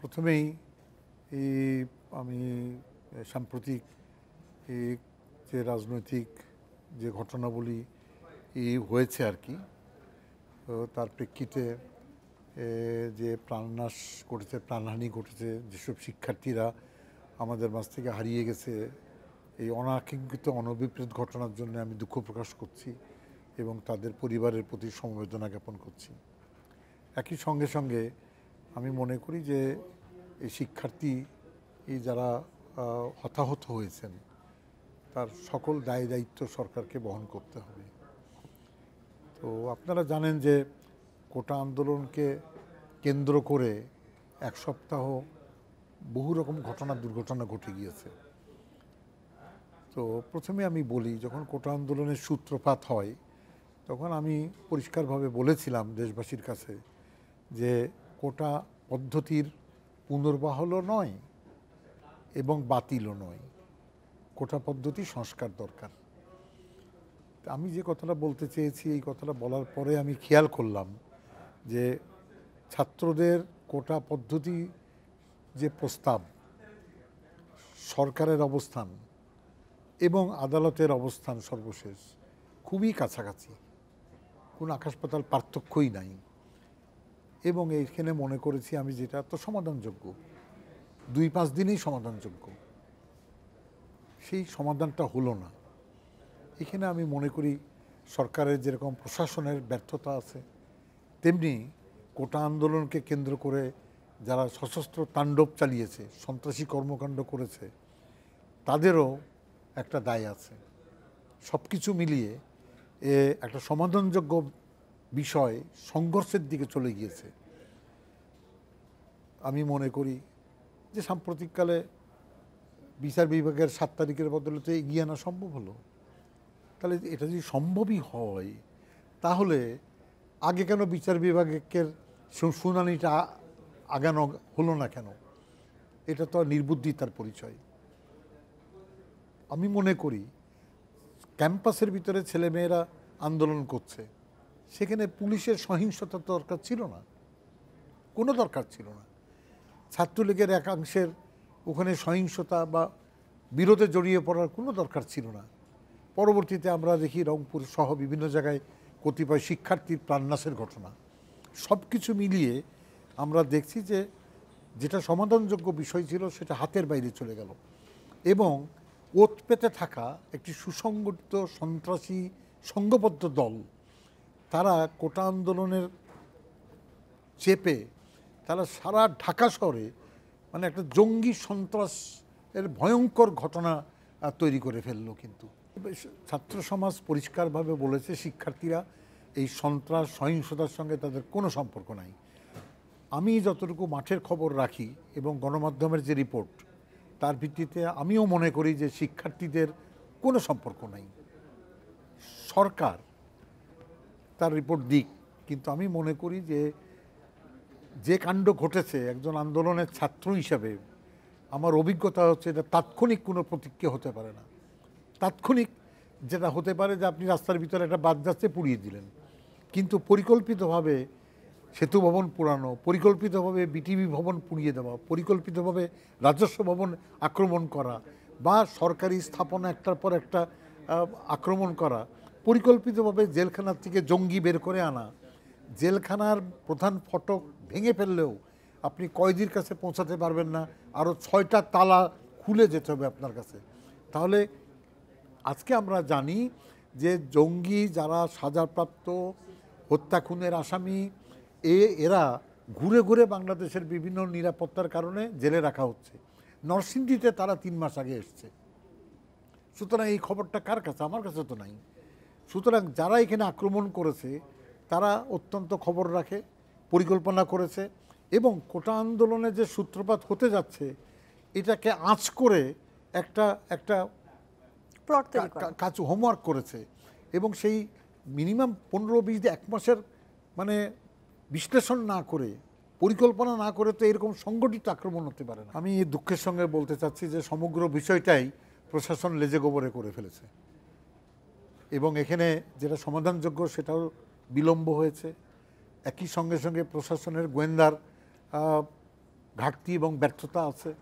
প্রথমেই আমি সাম্প্রতিক যে রাজনৈতিক যে ঘটনাবলী হয়েছে আর কি তার প্রেক্ষিতে যে প্রাণনাশ ঘটেছে প্রাণহানি ঘটেছে যেসব শিক্ষার্থীরা আমাদের মাছ থেকে হারিয়ে গেছে এই অনাকাঙ্ক্ষিত অনভিপ্রেত ঘটনার জন্য আমি দুঃখ প্রকাশ করছি এবং তাদের পরিবারের প্রতি সমবেদনা জ্ঞাপন করছি একই সঙ্গে সঙ্গে আমি মনে করি যে এই শিক্ষার্থী যারা হতাহত হয়েছেন তার সকল দায় দায়িত্ব সরকারকে বহন করতে হবে তো আপনারা জানেন যে কোটা আন্দোলনকে কেন্দ্র করে এক সপ্তাহ বহু রকম ঘটনা দুর্ঘটনা ঘটে গিয়েছে তো প্রথমে আমি বলি যখন কোটা আন্দোলনের সূত্রপাত হয় তখন আমি পরিষ্কারভাবে বলেছিলাম দেশবাসীর কাছে যে কোটা পদ্ধতির পুনর্বাহলও নয় এবং বাতিলও নয় কোটা পদ্ধতি সংস্কার দরকার আমি যে কথাটা বলতে চেয়েছি এই কথাটা বলার পরে আমি খেয়াল করলাম যে ছাত্রদের কোটা পদ্ধতি যে প্রস্তাব সরকারের অবস্থান এবং আদালতের অবস্থান সর্বশেষ খুবই কাছাকাছি কোনো আকাশপাতাল পার্থক্যই নাই এবং এইখানে মনে করেছি আমি যেটা তো সমাধানযোগ্য দুই পাঁচ দিনেই সমাধানযোগ্য সেই সমাধানটা হলো না এখানে আমি মনে করি সরকারের যেরকম প্রশাসনের ব্যর্থতা আছে তেমনি কোটা আন্দোলনকে কেন্দ্র করে যারা সশস্ত্র তাণ্ডব চালিয়েছে সন্ত্রাসী কর্মকাণ্ড করেছে তাদেরও একটা দায় আছে সব কিছু মিলিয়ে এ একটা সমাধানযোগ্য বিষয় সংঘর্ষের দিকে চলে গিয়েছে আমি মনে করি যে সাম্প্রতিককালে বিচার বিভাগের সাত তারিখের বদলে তো এগিয়ে আনা সম্ভব হলো তাহলে এটা যদি সম্ভবই হয় তাহলে আগে কেন বিচার বিভাগের শুনানিটা আগানো হলো না কেন এটা তো নির্বুদ্ধিতার পরিচয় আমি মনে করি ক্যাম্পাসের ভিতরে ছেলেমেয়েরা আন্দোলন করছে সেখানে পুলিশের সহিংসতা দরকার ছিল না কোনো দরকার ছিল না ছাত্রলীগের একাংশের ওখানে সহিংসতা বা বিরোধে জড়িয়ে পড়ার কোনো দরকার ছিল না পরবর্তীতে আমরা দেখি রংপুর সহ বিভিন্ন জায়গায় কতিপয় শিক্ষার্থীর প্রাণনাশের ঘটনা সব কিছু মিলিয়ে আমরা দেখছি যে যেটা সমাধানযোগ্য বিষয় ছিল সেটা হাতের বাইরে চলে গেল এবং ওত পেতে থাকা একটি সুসংগঠিত সন্ত্রাসী সংঘবদ্ধ দল তারা কোটা আন্দোলনের চেপে তারা সারা ঢাকা শহরে মানে একটা জঙ্গি সন্ত্রাস এর ভয়ঙ্কর ঘটনা তৈরি করে ফেললো কিন্তু ছাত্র সমাজ পরিষ্কারভাবে বলেছে শিক্ষার্থীরা এই সন্ত্রাস সহিংসতার সঙ্গে তাদের কোনো সম্পর্ক নাই আমি যতটুকু মাঠের খবর রাখি এবং গণমাধ্যমের যে রিপোর্ট তার ভিত্তিতে আমিও মনে করি যে শিক্ষার্থীদের কোনো সম্পর্ক নাই সরকার তার রিপোর্ট দিক কিন্তু আমি মনে করি যে যে কাণ্ড ঘটেছে একজন আন্দোলনের ছাত্র হিসাবে আমার অভিজ্ঞতা হচ্ছে এটা তাৎক্ষণিক কোনো প্রতিক্রিয়া হতে পারে না তাৎক্ষণিক যেটা হতে পারে যে আপনি রাস্তার ভিতরে একটা বাদ যাচ্ছে পুড়িয়ে দিলেন কিন্তু পরিকল্পিতভাবে সেতু ভবন পুরানো পরিকল্পিতভাবে বিটিভি ভবন পুড়িয়ে দেওয়া পরিকল্পিতভাবে রাজস্ব ভবন আক্রমণ করা বা সরকারি স্থাপনা একটার পর একটা আক্রমণ করা পরিকল্পিতভাবে জেলখানার থেকে জঙ্গি বের করে আনা জেলখানার প্রধান ফটক ভেঙে ফেললেও আপনি কয়েদির কাছে পৌঁছাতে পারবেন না আরও ছয়টা তালা খুলে যেতে হবে আপনার কাছে তাহলে আজকে আমরা জানি যে জঙ্গি যারা সাজাপ্রাপ্ত হত্যা খুনের আসামি এ এরা ঘুরে ঘুরে বাংলাদেশের বিভিন্ন নিরাপত্তার কারণে জেলে রাখা হচ্ছে নরসিংদীতে তারা তিন মাস আগে এসছে সুতরাং এই খবরটা কার কাছে আমার কাছে তো নাই সুতরাং যারা এখানে আক্রমণ করেছে তারা অত্যন্ত খবর রাখে পরিকল্পনা করেছে এবং কোটা আন্দোলনে যে সূত্রপাত হতে যাচ্ছে এটাকে আঁচ করে একটা একটা কাজ হোমওয়ার্ক করেছে এবং সেই মিনিমাম পনেরো বিশ এক মাসের মানে বিশ্লেষণ না করে পরিকল্পনা না করে তো এরকম সংগঠিত আক্রমণ হতে পারে না আমি দুঃখের সঙ্গে বলতে চাচ্ছি যে সমগ্র বিষয়টাই প্রশাসন লেজে গোবরে করে ফেলেছে এবং এখানে যেটা সমাধানযোগ্য সেটাও বিলম্ব হয়েছে একই সঙ্গে সঙ্গে প্রশাসনের গোয়েন্দার ঘাটতি এবং ব্যর্থতা আছে